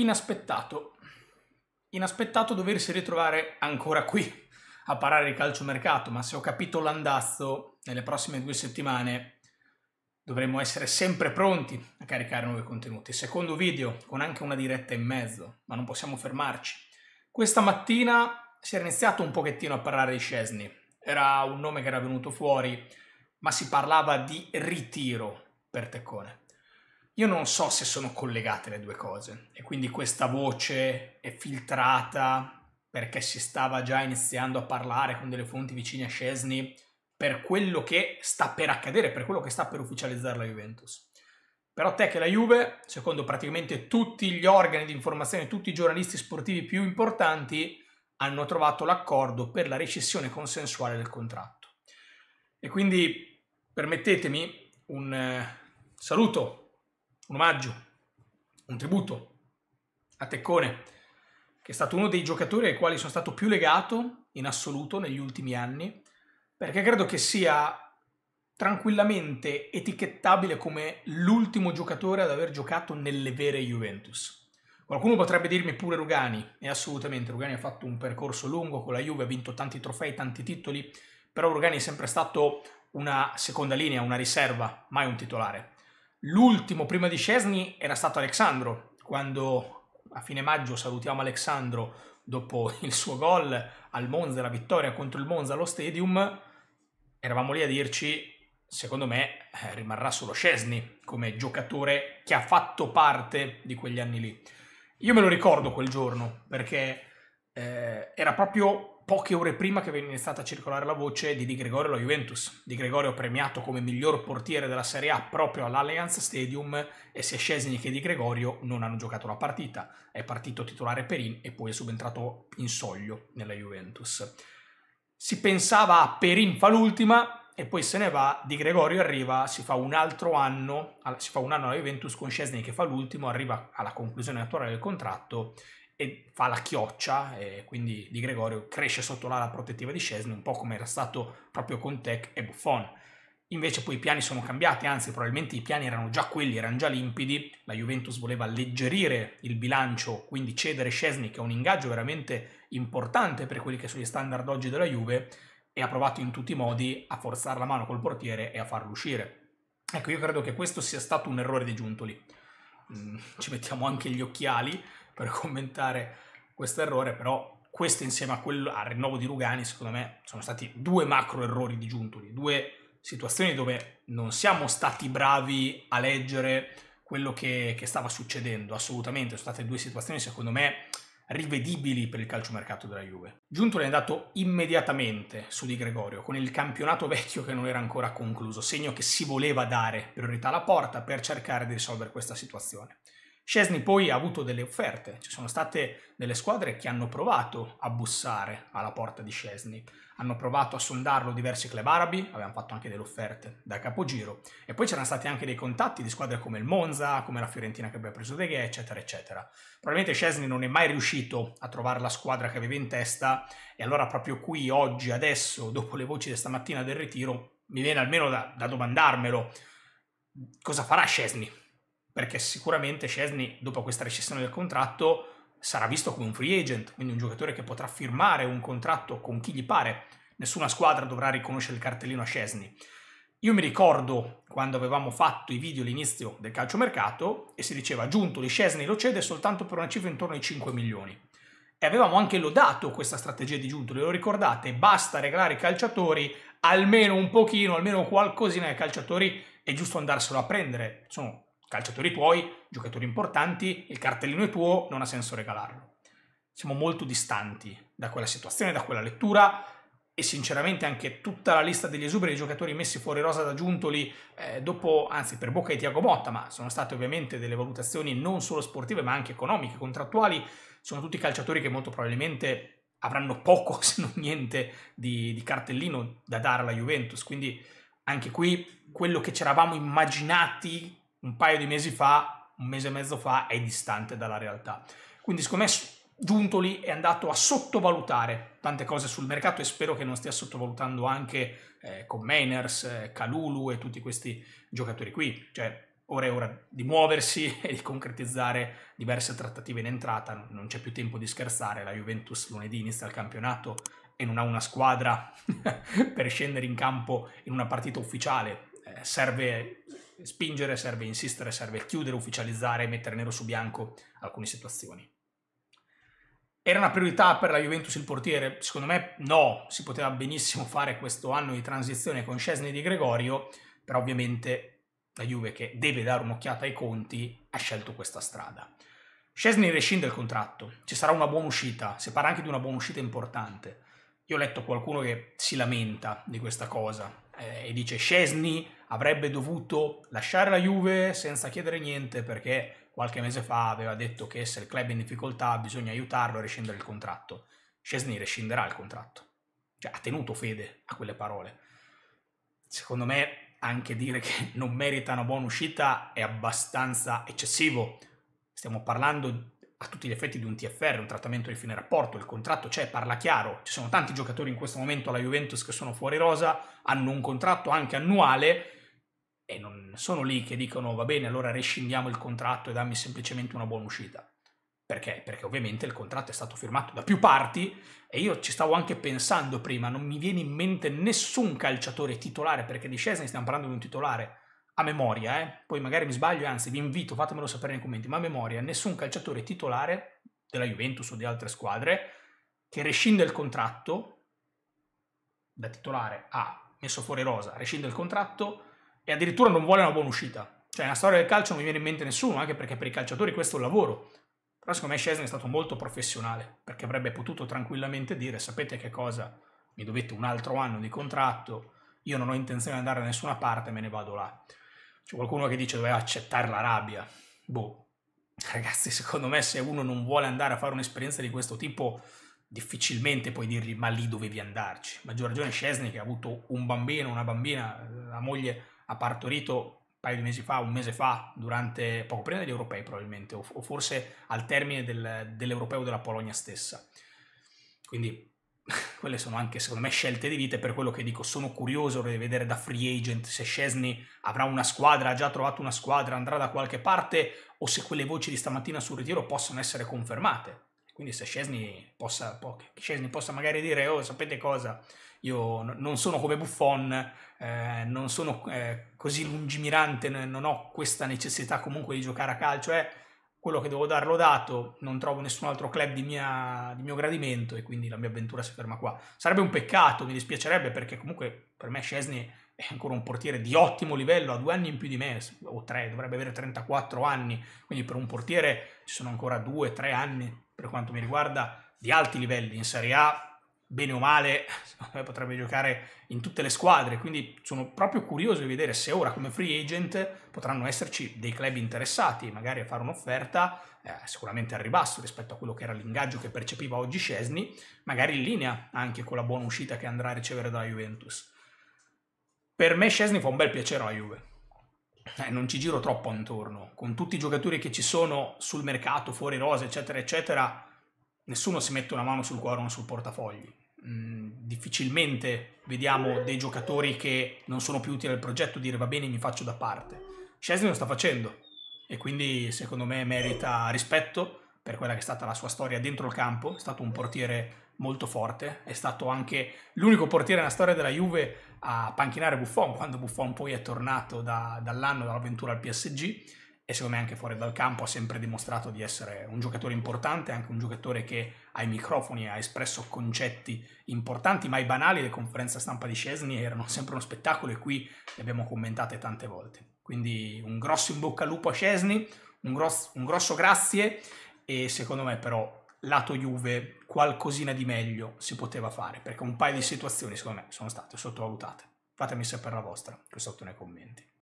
inaspettato. Inaspettato doversi ritrovare ancora qui a parare di calciomercato, ma se ho capito l'andazzo, nelle prossime due settimane dovremo essere sempre pronti a caricare nuovi contenuti. Secondo video con anche una diretta in mezzo, ma non possiamo fermarci. Questa mattina si era iniziato un pochettino a parlare di Scesni. Era un nome che era venuto fuori, ma si parlava di ritiro per Teccone. Io non so se sono collegate le due cose e quindi questa voce è filtrata perché si stava già iniziando a parlare con delle fonti vicine a Scesni per quello che sta per accadere, per quello che sta per ufficializzare la Juventus. Però te che la Juve, secondo praticamente tutti gli organi di informazione, tutti i giornalisti sportivi più importanti, hanno trovato l'accordo per la rescissione consensuale del contratto. E quindi permettetemi un eh, saluto un omaggio, un tributo a Teccone, che è stato uno dei giocatori ai quali sono stato più legato in assoluto negli ultimi anni, perché credo che sia tranquillamente etichettabile come l'ultimo giocatore ad aver giocato nelle vere Juventus. Qualcuno potrebbe dirmi pure Rugani, e assolutamente Rugani ha fatto un percorso lungo con la Juve, ha vinto tanti trofei, tanti titoli, però Rugani è sempre stato una seconda linea, una riserva, mai un titolare. L'ultimo prima di Scesni era stato Alexandro, quando a fine maggio salutiamo Alexandro dopo il suo gol al Monza, la vittoria contro il Monza allo Stadium, eravamo lì a dirci, secondo me eh, rimarrà solo Scesni come giocatore che ha fatto parte di quegli anni lì. Io me lo ricordo quel giorno perché eh, era proprio poche ore prima che venne iniziata a circolare la voce di Di Gregorio alla Juventus. Di Gregorio premiato come miglior portiere della Serie A proprio all'Allianz Stadium e sia Scesni che Di Gregorio non hanno giocato la partita. È partito titolare Perin e poi è subentrato in soglio nella Juventus. Si pensava a Perin fa l'ultima e poi se ne va, Di Gregorio arriva, si fa un altro anno, si fa un anno alla Juventus con Scesni che fa l'ultimo, arriva alla conclusione attuale del contratto e fa la chioccia e quindi Di Gregorio cresce sotto l'ala protettiva di Scesni un po' come era stato proprio con Tech e Buffon. Invece poi i piani sono cambiati, anzi probabilmente i piani erano già quelli, erano già limpidi, la Juventus voleva alleggerire il bilancio, quindi cedere Scesni che è un ingaggio veramente importante per quelli che sono gli standard oggi della Juve e ha provato in tutti i modi a forzare la mano col portiere e a farlo uscire. Ecco, io credo che questo sia stato un errore di Giuntoli Mm, ci mettiamo anche gli occhiali per commentare questo errore, però questo insieme a quello, al rinnovo di Rugani, secondo me, sono stati due macro errori di Giuntoli, due situazioni dove non siamo stati bravi a leggere quello che, che stava succedendo, assolutamente, sono state due situazioni secondo me rivedibili per il calciomercato della Juve. Giuntoli è andato immediatamente su Di Gregorio, con il campionato vecchio che non era ancora concluso, segno che si voleva dare priorità alla porta per cercare di risolvere questa situazione. Scesni poi ha avuto delle offerte, ci sono state delle squadre che hanno provato a bussare alla porta di Scesni, hanno provato a sondarlo diversi club arabi, avevano fatto anche delle offerte da capogiro e poi c'erano stati anche dei contatti di squadre come il Monza, come la Fiorentina che aveva preso De Gea, eccetera, eccetera. Probabilmente Scesni non è mai riuscito a trovare la squadra che aveva in testa e allora proprio qui, oggi, adesso, dopo le voci di stamattina del ritiro, mi viene almeno da, da domandarmelo cosa farà Scesni perché sicuramente Scesni dopo questa recessione del contratto sarà visto come un free agent, quindi un giocatore che potrà firmare un contratto con chi gli pare. Nessuna squadra dovrà riconoscere il cartellino a Scesni. Io mi ricordo quando avevamo fatto i video all'inizio del calciomercato e si diceva Giuntoli, Scesni lo cede soltanto per una cifra intorno ai 5 milioni. E avevamo anche lodato questa strategia di Giuntoli, lo ricordate? Basta regalare i calciatori almeno un pochino, almeno qualcosina ai calciatori, è giusto andarselo a prendere. Sono calciatori tuoi, giocatori importanti, il cartellino è tuo, non ha senso regalarlo. Siamo molto distanti da quella situazione, da quella lettura e sinceramente anche tutta la lista degli esuberi dei giocatori messi fuori rosa da Giuntoli eh, dopo, anzi per bocca di Tiago Motta, ma sono state ovviamente delle valutazioni non solo sportive ma anche economiche, contrattuali, sono tutti calciatori che molto probabilmente avranno poco se non niente di, di cartellino da dare alla Juventus, quindi anche qui quello che ci eravamo immaginati un paio di mesi fa, un mese e mezzo fa, è distante dalla realtà. Quindi secondo me giunto lì è andato a sottovalutare tante cose sul mercato e spero che non stia sottovalutando anche eh, Commaners, Calulu eh, e tutti questi giocatori qui. Cioè, ora è ora di muoversi e di concretizzare diverse trattative in entrata, non c'è più tempo di scherzare, la Juventus lunedì inizia il campionato e non ha una squadra per scendere in campo in una partita ufficiale, eh, serve spingere, serve insistere, serve chiudere, ufficializzare, mettere nero su bianco alcune situazioni. Era una priorità per la Juventus il portiere? Secondo me no, si poteva benissimo fare questo anno di transizione con Scesni di Gregorio, però ovviamente la Juve che deve dare un'occhiata ai conti ha scelto questa strada. Scesni rescinde il contratto, ci sarà una buona uscita, si parla anche di una buona uscita importante. Io ho letto qualcuno che si lamenta di questa cosa eh, e dice Scesni avrebbe dovuto lasciare la Juve senza chiedere niente perché qualche mese fa aveva detto che se il club è in difficoltà bisogna aiutarlo a rescindere il contratto. Scesni rescinderà il contratto. Cioè, ha tenuto fede a quelle parole. Secondo me anche dire che non merita una buona uscita è abbastanza eccessivo. Stiamo parlando a tutti gli effetti di un TFR, un trattamento di fine rapporto, il contratto c'è, parla chiaro, ci sono tanti giocatori in questo momento alla Juventus che sono fuori rosa, hanno un contratto anche annuale e non sono lì che dicono va bene, allora rescindiamo il contratto e dammi semplicemente una buona uscita. Perché? Perché ovviamente il contratto è stato firmato da più parti e io ci stavo anche pensando prima, non mi viene in mente nessun calciatore titolare, perché di Scesni stiamo parlando di un titolare a memoria, eh? poi magari mi sbaglio, anzi vi invito, fatemelo sapere nei commenti, ma a memoria nessun calciatore titolare della Juventus o di altre squadre che rescinde il contratto da titolare a messo fuori rosa, rescinde il contratto e addirittura non vuole una buona uscita. Cioè, nella storia del calcio non mi viene in mente nessuno, anche perché per i calciatori questo è un lavoro. Però secondo me Scesni è stato molto professionale, perché avrebbe potuto tranquillamente dire, sapete che cosa, mi dovete un altro anno di contratto, io non ho intenzione di andare da nessuna parte, me ne vado là. C'è qualcuno che dice doveva accettare la rabbia. Boh, ragazzi, secondo me se uno non vuole andare a fare un'esperienza di questo tipo, difficilmente puoi dirgli ma lì dovevi andarci. Maggior ragione Scesni che ha avuto un bambino, una bambina, eh, la moglie ha partorito un paio di mesi fa, un mese fa, durante, poco prima degli europei probabilmente, o, o forse al termine del, dell'europeo della Polonia stessa. Quindi quelle sono anche secondo me scelte di vite, per quello che dico sono curioso di vedere da free agent se Scesni avrà una squadra, ha già trovato una squadra, andrà da qualche parte o se quelle voci di stamattina sul ritiro possono essere confermate. Quindi se Scesni possa, Scesni possa magari dire, oh sapete cosa, io non sono come Buffon, eh, non sono eh, così lungimirante, non ho questa necessità comunque di giocare a calcio, è eh, quello che devo darlo dato, non trovo nessun altro club di, mia, di mio gradimento e quindi la mia avventura si ferma qua. Sarebbe un peccato, mi dispiacerebbe perché comunque per me Scesni è ancora un portiere di ottimo livello, ha due anni in più di me, o tre, dovrebbe avere 34 anni, quindi per un portiere ci sono ancora due, tre anni, per quanto mi riguarda, di alti livelli in Serie A, bene o male, potrebbe giocare in tutte le squadre, quindi sono proprio curioso di vedere se ora come free agent potranno esserci dei club interessati, magari a fare un'offerta eh, sicuramente al ribasso rispetto a quello che era l'ingaggio che percepiva oggi Scesni, magari in linea anche con la buona uscita che andrà a ricevere dalla Juventus. Per me Scesni fa un bel piacere alla Juve. Eh, non ci giro troppo intorno. Con tutti i giocatori che ci sono sul mercato, fuori rose, eccetera, eccetera, nessuno si mette una mano sul cuore o sul portafogli. Mm, difficilmente vediamo dei giocatori che non sono più utili al progetto dire va bene, mi faccio da parte. Scesni lo sta facendo e quindi secondo me merita rispetto per quella che è stata la sua storia dentro il campo. È stato un portiere molto forte, è stato anche l'unico portiere nella storia della Juve a panchinare Buffon quando Buffon poi è tornato da, dall'anno dall'avventura al PSG e secondo me anche fuori dal campo ha sempre dimostrato di essere un giocatore importante, anche un giocatore che ai microfoni ha espresso concetti importanti ma banali, le conferenze stampa di Scesni erano sempre uno spettacolo e qui le abbiamo commentate tante volte. Quindi un grosso in bocca al lupo a Scesni, un, grosso, un grosso grazie e secondo me però lato Juve qualcosina di meglio si poteva fare, perché un paio di situazioni secondo me sono state sottovalutate. Fatemi sapere la vostra qui sotto nei commenti.